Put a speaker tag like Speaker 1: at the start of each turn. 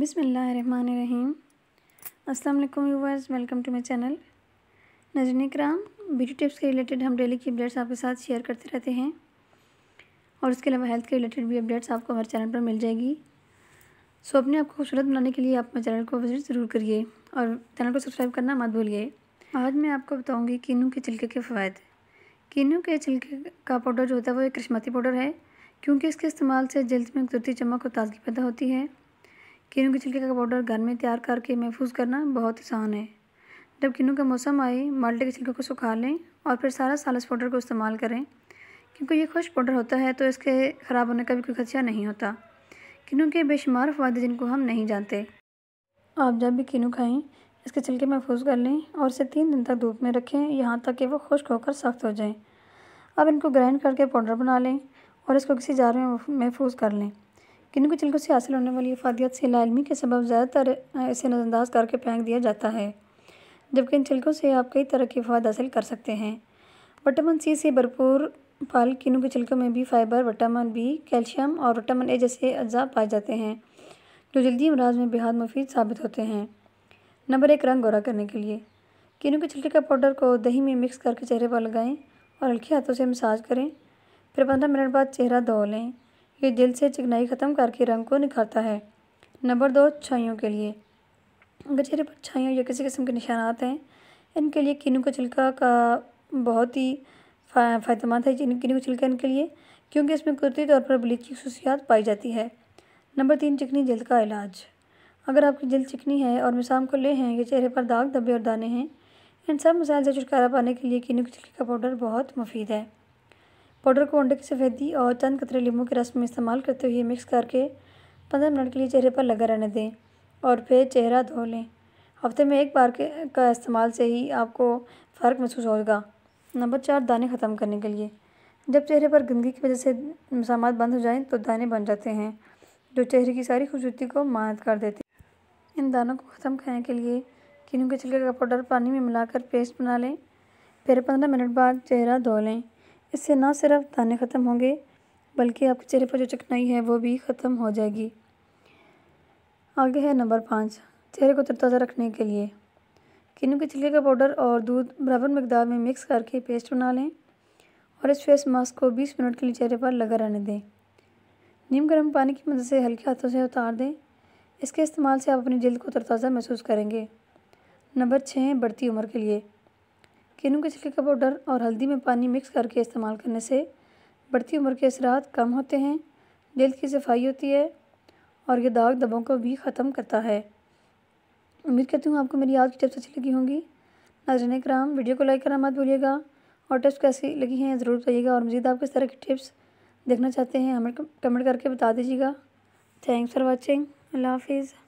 Speaker 1: बिसमीम असलम yours welcome to my channel नजन कराम ब्यूटी टिप्स के रिलेटेड हम डेली की अपडेट्स आपके साथ शेयर करते रहते हैं और उसके अलावा हेल्थ के रिलेटेड भी अपडेट्स आपको हमारे चैनल पर मिल जाएगी सो अपने आप को खूबसूरत बनाने के लिए आप मेरे चैनल को विजिट ज़रूर करिए और चैनल को सब्सक्राइब करना मत भूलिए आज मैं आपको बताऊँगी किन्नू के छिलके के फ़ायद किन्नू के छिलके का पाउडर जो होता है वो एक क्रिशमती पाउडर है क्योंकि इसके इस्तेमाल से जल्द में कुदरती चमक और ताजगी पैदा होती है किन्नू के छिलके का पाउडर घर में तैयार करके महफूज करना बहुत आसान है जब किन्नू का मौसम आए माल्टे के छिलकों को सुखा लें और फिर सारा साल इस पाउडर को इस्तेमाल करें क्योंकि ये खुश पाउडर होता है तो इसके ख़राब होने का भी कोई खदशा नहीं होता किन्नू के बेशुमार फ़ायदे जिनको हम नहीं जानते आप जब भी किन्नू खाएँ इसके छिलके महफूज कर लें और इसे तीन दिन तक धूप में रखें यहाँ तक कि वो खुश्क होकर सख्त हो जाएँ अब इनको ग्राइंड करके पाउडर बना लें और इसको किसी जार में महफूज कर लें किन कुछ चिलकों से हासिल होने वाली अफादियत से लालमी के सबब ज़्यादातर इसे नज़रअंदाज करके फेंक दिया जाता है जबकि इन छिलकों से आप कई तरह के अफवाद हासिल कर सकते हैं विटामिन सी से भरपूर फल किनों के छिलकों में भी फाइबर विटामिन बी कैल्शियम और विटामिन ए जैसे अज्जा पाए जाते हैं जो जल्दी अमराज में बेहद मुफीद साबित होते हैं नंबर एक रंग गोरा करने के लिए किनों के छिलके का पाउडर को दही में मिक्स करके चेहरे पर लगाएं और हल्के हाथों से मसाज करें फिर पंद्रह मिनट बाद चेहरा धो लें ये दिल से चिकनाई ख़त्म करके रंग को निखारता है नंबर दो छाइयों के लिए अगर चेहरे पर छाइयों या किसी किस्म के निशानात हैं इनके लिए किनू का छिलका का बहुत ही फ़ायदेमंद है किनू का छिलका इनके लिए क्योंकि इसमें कुदरती तौर पर ब्लीच की खसूसियात पाई जाती है नंबर तीन चिकनी जल्द का इलाज अगर आपकी जल्द चिकनी है और मिसाम ले हैं या चेहरे पर दाग धब्बे और दाने हैं इन सब मसाइल से छुटकारा पाने के लिए किनू के छिलके का पाउडर बहुत मुफीद है पाउडर को अंडे की सफ़ेदी और चंद कतरे लीमू के रस में इस्तेमाल करते हुए मिक्स करके पंद्रह मिनट के लिए चेहरे पर लगा रहने दें और फिर चेहरा धो लें हफ्ते में एक बार के का इस्तेमाल से ही आपको फ़र्क महसूस होगा नंबर चार दाने ख़त्म करने के लिए जब चेहरे पर गंदगी की वजह से मसामात बंद हो जाएं तो दाने बन जाते हैं जो चेहरे की सारी खूबसूरती को मायद कर देते हैं इन दानों को ख़त्म करने के लिए किनू के छिलके का पाउडर पानी में मिलाकर पेस्ट बना लें फिर पंद्रह मिनट बाद चेहरा धो लें इससे ना सिर्फ दाने ख़त्म होंगे बल्कि आपके चेहरे पर जो चिकनाई है वो भी ख़त्म हो जाएगी आगे है नंबर पाँच चेहरे को तरताज़ा रखने के लिए किन्नू के छिलके का पाउडर और दूध बराबर मकदार में मिक्स करके पेस्ट बना लें और इस फेस मास्क को बीस मिनट के लिए चेहरे पर लगा रहने दें नीम गर्म पानी की मदद से हल्के हाथों से उतार दें इसके इस्तेमाल से आप अपनी जल्द को तरताज़ा महसूस करेंगे नंबर छः बढ़ती उम्र के लिए गेहूँ के छिलके का पाउडर और हल्दी में पानी मिक्स करके इस्तेमाल करने से बढ़ती उम्र के असरात कम होते हैं दिल की सफाई होती है और ये दाग दबों को भी ख़त्म करता है उम्मीद करती हूँ आपको मेरी आज की टिप्स अच्छी लगी होंगी नाजरन कराम वीडियो को लाइक करना मत भूलिएगा और टिप्स कैसी लगी हैं ज़रूर बताइएगा और मज़ीद आप किस तरह की टिप्स देखना चाहते हैं हमें कमेंट करके बता दीजिएगा थैंक्स फॉर वॉचिंग अल्लाह हाफिज़